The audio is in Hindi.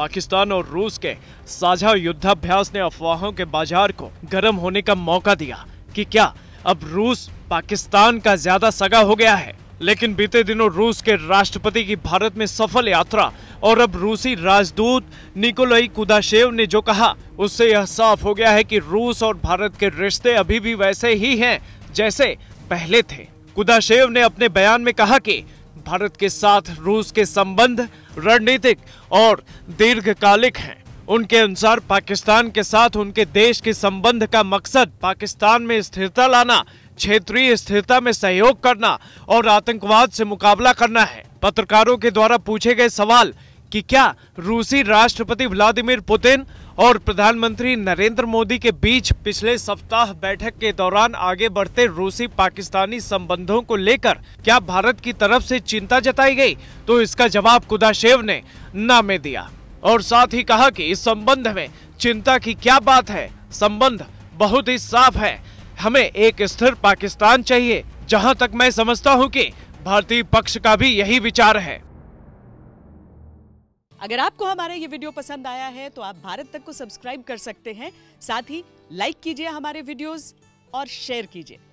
पाकिस्तान और रूस के साझा युद्धाभ्यास ने अफवाहों के बाजार को गर्म होने का मौका दिया कि क्या अब रूस पाकिस्तान का ज्यादा सगा हो गया है लेकिन बीते दिनों रूस के राष्ट्रपति की भारत में सफल यात्रा और अब रूसी राजदूत निकोलई कुदाशेव ने जो कहा उससे यह साफ हो गया है कि रूस और भारत के रिश्ते अभी भी वैसे ही हैं जैसे पहले थे कुदाशेव ने अपने बयान में कहा कि भारत के साथ रूस के संबंध रणनीतिक और दीर्घकालिक हैं उनके अनुसार पाकिस्तान के साथ उनके देश के संबंध का मकसद पाकिस्तान में स्थिरता लाना क्षेत्रीय स्थिरता में सहयोग करना और आतंकवाद से मुकाबला करना है पत्रकारों के द्वारा पूछे गए सवाल कि क्या रूसी राष्ट्रपति व्लादिमीर पुतिन और प्रधानमंत्री नरेंद्र मोदी के बीच पिछले सप्ताह बैठक के दौरान आगे बढ़ते रूसी पाकिस्तानी संबंधों को लेकर क्या भारत की तरफ से चिंता जताई गई तो इसका जवाब कुदाशेव ने ना में दिया और साथ ही कहा कि इस संबंध में चिंता की क्या बात है संबंध बहुत ही साफ है हमें एक स्थिर पाकिस्तान चाहिए जहाँ तक मैं समझता हूँ की भारतीय पक्ष का भी यही विचार है अगर आपको हमारा ये वीडियो पसंद आया है तो आप भारत तक को सब्सक्राइब कर सकते हैं साथ ही लाइक कीजिए हमारे वीडियोस और शेयर कीजिए